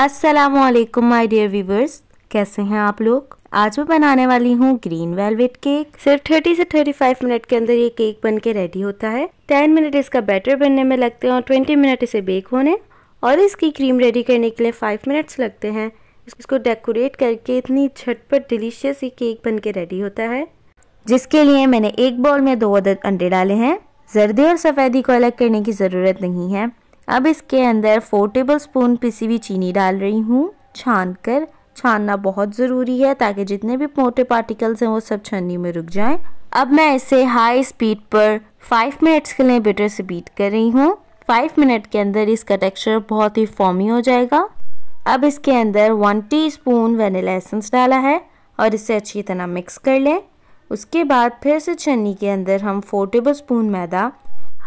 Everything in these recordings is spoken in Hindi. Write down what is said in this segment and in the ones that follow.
असलम माय डियर व्यूवर्स कैसे हैं आप लोग आज मैं बनाने वाली हूँ ग्रीन वेलवेट केक सिर्फ 30 से 35 मिनट के अंदर ये केक बन के रेडी होता है 10 मिनट इसका बैटर बनने में लगते हैं और 20 मिनट इसे बेक होने और इसकी क्रीम रेडी करने के लिए 5 मिनट्स लगते हैं इसको डेकोरेट करके इतनी झटपट डिलीशियस ये केक बन के रेडी होता है जिसके लिए मैंने एक बॉल में दो अदद अंडे डाले हैं जर्दी और सफ़ेदी को अलग करने की ज़रूरत नहीं है अब इसके अंदर फोर टेबल स्पून पिसी हुई चीनी डाल रही हूँ छान कर छानना बहुत ज़रूरी है ताकि जितने भी मोटे पार्टिकल्स हैं वो सब छन्नी में रुक जाएं। अब मैं इसे हाई स्पीड पर फाइव मिनट्स के लिए बेटर से बीट कर रही हूँ फाइव मिनट के अंदर इसका टेक्सचर बहुत ही फॉर्मी हो जाएगा अब इसके अंदर one teaspoon vanilla essence डाला है और इसे अच्छी तरह मिक्स कर लें उसके बाद फिर से छन्नी के अंदर हम फोर टेबल स्पून मैदा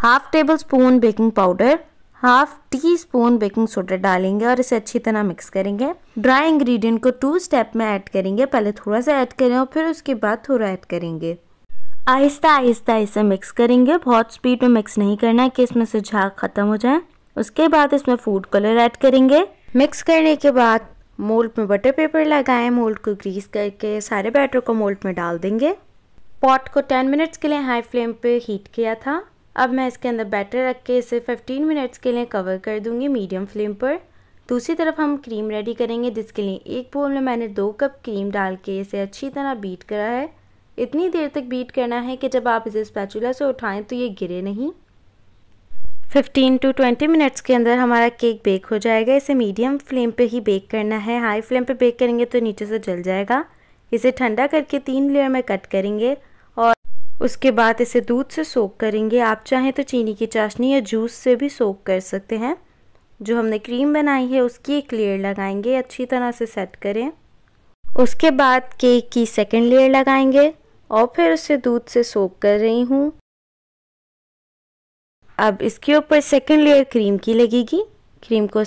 half tablespoon baking powder half teaspoon baking soda डालेंगे और इसे अच्छी तरह मिक्स करेंगे ड्राई इंग्रेडिएंट को टू स्टेप में ऐड करेंगे पहले थोड़ा सा ऐड करें और फिर उसके बाद थोड़ा ऐड करेंगे आहिस्ता आहिस्ता इसे मिक्स करेंगे बहुत स्पीड में मिक्स नहीं करना है कि इसमें से झाग ख़त्म हो जाए उसके बाद इसमें फूड कलर ऐड करेंगे मिक्स करने के बाद मोल्ड में बटर पेपर लगाएं मोल्ड को ग्रीस करके सारे बैटर को मोल्ड में डाल देंगे पॉट को 10 मिनट्स के लिए हाई फ्लेम पे हीट किया था अब मैं इसके अंदर बैटर रख के इसे 15 मिनट्स के लिए कवर कर दूंगी मीडियम फ्लेम पर दूसरी तरफ हम क्रीम रेडी करेंगे जिसके लिए एक बोल में मैंने दो कप क्रीम डाल के इसे अच्छी तरह बीट करा है इतनी देर तक बीट करना है कि जब आप इसे स्पैचुला से उठाएं तो ये गिरे नहीं 15 टू 20 मिनट्स के अंदर हमारा केक बेक हो जाएगा इसे मीडियम फ्लेम पे ही बेक करना है हाई फ्लेम पे बेक करेंगे तो नीचे से जल जाएगा इसे ठंडा करके तीन लेयर में कट करेंगे उसके बाद इसे दूध से सोख करेंगे आप चाहें तो चीनी की चाशनी या जूस से भी सोख कर सकते हैं जो हमने क्रीम बनाई है उसकी एक लेयर लगाएंगे अच्छी तरह से सेट करें उसके बाद केक की सेकेंड लेयर लगाएंगे और फिर उसे दूध से सोख कर रही हूँ अब इसके ऊपर सेकेंड लेयर क्रीम की लगेगी क्रीम को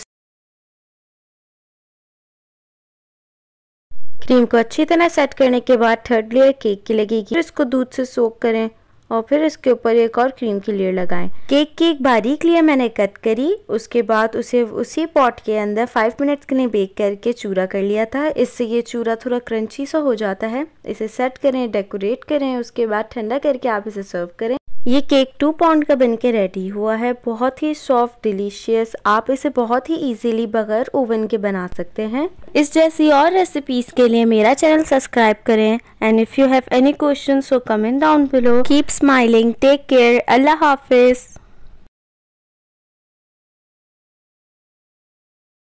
क्रीम को अच्छी तरह सेट करने के बाद थर्ड लेयर केक की लगेगी फिर इसको दूध से सोक करें और फिर इसके ऊपर एक और क्रीम की लेयर लगाएं केक की एक बारीक लेयर मैंने कट करी उसके बाद उसे उसी पॉट के अंदर फाइव मिनट्स के लिए बेक करके चूरा कर लिया था इससे ये चूरा थोड़ा क्रंची सा हो जाता है इसे सेट करें डेकोरेट करें उसके बाद ठंडा करके आप इसे सर्व करें ये केक टू पाउंड का बन के रेडी हुआ है बहुत ही सॉफ्ट डिलीशियस आप इसे बहुत ही इजीली बगैर ओवन के बना सकते हैं इस जैसी और रेसिपीज के लिए मेरा चैनल सब्सक्राइब करें and if you have any question so comment down below keep smiling take care अल्लाह हाफिज़